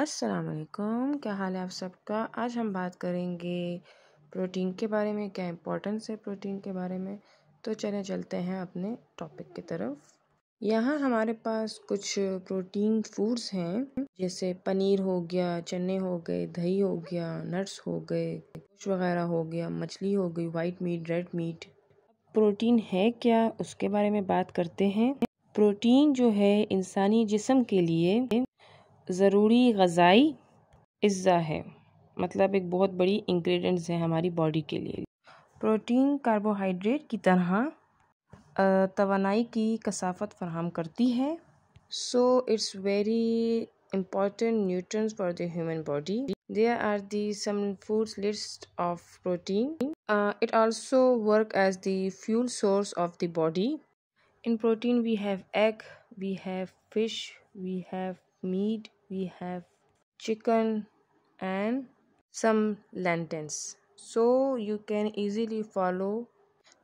असलकुम क्या हाल है आप सबका आज हम बात करेंगे प्रोटीन के बारे में क्या इम्पोर्टेंस है प्रोटीन के बारे में तो चले चलते हैं अपने टॉपिक की तरफ यहाँ हमारे पास कुछ प्रोटीन फूड्स हैं जैसे पनीर हो गया चने हो गए दही हो गया नट्स हो गए कुछ वगैरह हो गया मछली हो गई white meat red meat protein है क्या उसके बारे में बात करते हैं प्रोटीन जो है इंसानी जिसम के लिए ज़रूरी गजाई अज़ा है मतलब एक बहुत बड़ी इंग्रेडिएंट्स है हमारी बॉडी के लिए प्रोटीन कार्बोहाइड्रेट की तरह तवानाई की कसाफत फराम करती है so it's very important nutrients for the human body there are some foods list of protein it also work as the fuel source of the body in protein we have egg we have fish we have meat we have chicken and some lentils so you can easily follow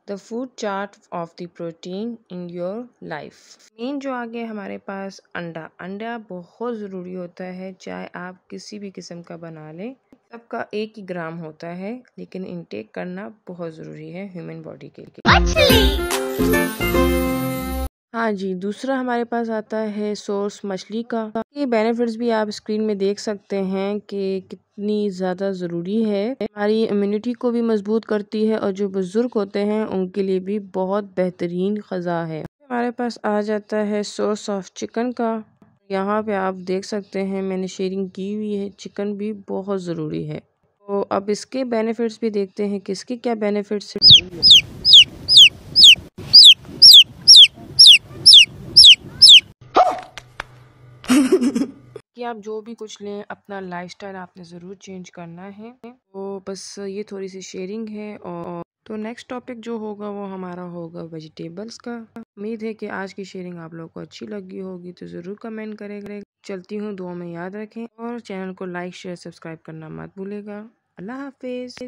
the food chart of the protein in your life मेन जो आगे हमारे पास अंडा अंडा बहुत ज़रूरी होता है चाहे आप किसी भी किस्म का बना लें सबका एक ही ग्राम होता है लेकिन इनटेक करना बहुत ज़रूरी है ह्यूमन बॉडी के लिए हाँ जी दूसरा हमारे पास आता है सोर्स मछली का ये बेनिफिट्स भी आप स्क्रीन में देख सकते हैं कि कितनी ज़्यादा ज़रूरी है हमारी इम्यूनिटी को भी मजबूत करती है और जो बुज़ुर्ग होते हैं उनके लिए भी बहुत बेहतरीन ख़जा है हमारे पास आ जाता है सोर्स ऑफ चिकन का यहाँ पे आप देख सकते हैं मैंने शेयरिंग की हुई है चिकन भी बहुत ज़रूरी है तो अब इसके बेनिफिट्स भी देखते हैं कि इसके क्या बेनिफिट्स आप जो भी कुछ लें अपना लाइफस्टाइल आपने ज़रूर चेंज करना है तो बस ये थोड़ी सी शेयरिंग है और तो नेक्स्ट टॉपिक जो होगा वो हमारा होगा वेजिटेबल्स का उम्मीद है कि आज की शेयरिंग आप लोग को अच्छी लगी होगी तो ज़रूर कमेंट करें चलती हूँ दुआ में याद रखें और चैनल को लाइक शेयर सब्सक्राइब करना मत भूलेगा अल्लाह हाफिज़